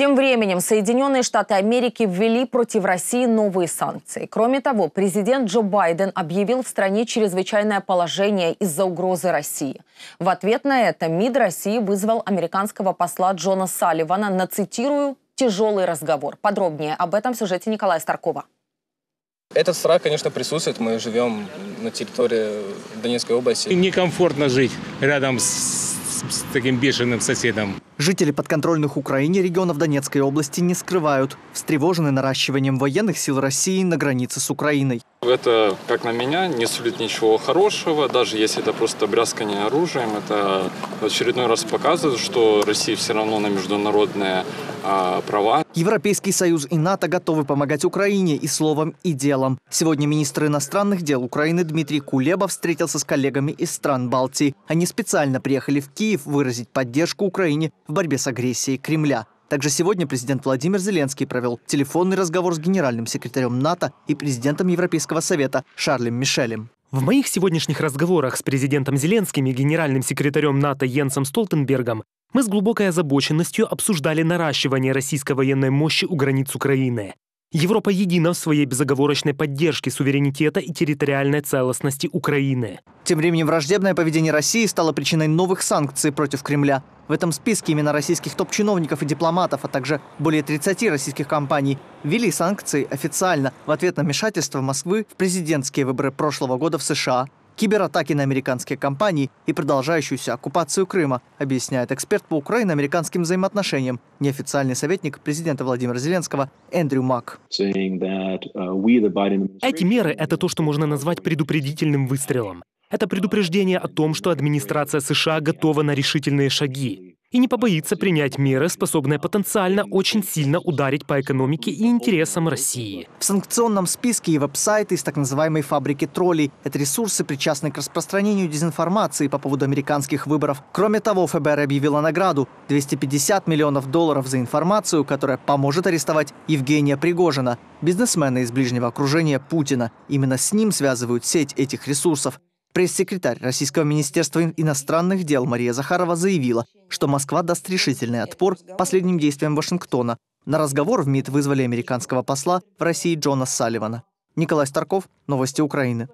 Тем временем Соединенные Штаты Америки ввели против России новые санкции. Кроме того, президент Джо Байден объявил в стране чрезвычайное положение из-за угрозы России. В ответ на это МИД России вызвал американского посла Джона Салливана на, цитирую, «тяжелый разговор». Подробнее об этом в сюжете Николая Старкова. Этот страх, конечно, присутствует. Мы живем на территории Донецкой области. Некомфортно жить рядом с, с, с таким бешеным соседом. Жители подконтрольных Украине регионов Донецкой области не скрывают, встревожены наращиванием военных сил России на границе с Украиной. Это, как на меня, не сулит ничего хорошего, даже если это просто брязкание оружием. Это в очередной раз показывает, что Россия все равно на международные а, права. Европейский Союз и НАТО готовы помогать Украине и словом, и делом. Сегодня министр иностранных дел Украины Дмитрий Кулеба встретился с коллегами из стран Балтии. Они специально приехали в Киев выразить поддержку Украине в борьбе с агрессией Кремля. Также сегодня президент Владимир Зеленский провел телефонный разговор с генеральным секретарем НАТО и президентом Европейского совета Шарлем Мишелем. В моих сегодняшних разговорах с президентом Зеленским и генеральным секретарем НАТО Йенсом Столтенбергом мы с глубокой озабоченностью обсуждали наращивание российской военной мощи у границ Украины. Европа едина в своей безоговорочной поддержке суверенитета и территориальной целостности Украины. Тем временем враждебное поведение России стало причиной новых санкций против Кремля. В этом списке имена российских топ-чиновников и дипломатов, а также более 30 российских компаний ввели санкции официально в ответ на вмешательство Москвы в президентские выборы прошлого года в США, кибератаки на американские компании и продолжающуюся оккупацию Крыма, объясняет эксперт по украино-американским взаимоотношениям, неофициальный советник президента Владимира Зеленского Эндрю Мак. Uh, Эти меры – это то, что можно назвать предупредительным выстрелом. Это предупреждение о том, что администрация США готова на решительные шаги и не побоится принять меры, способные потенциально очень сильно ударить по экономике и интересам России. В санкционном списке и веб-сайты из так называемой «фабрики троллей» — это ресурсы, причастные к распространению дезинформации по поводу американских выборов. Кроме того, ФБР объявила награду — 250 миллионов долларов за информацию, которая поможет арестовать Евгения Пригожина, бизнесмена из ближнего окружения Путина. Именно с ним связывают сеть этих ресурсов. Пресс-секретарь Российского министерства иностранных дел Мария Захарова заявила, что Москва даст решительный отпор последним действиям Вашингтона. На разговор в МИД вызвали американского посла в России Джона Салливана. Николай Старков, Новости Украины.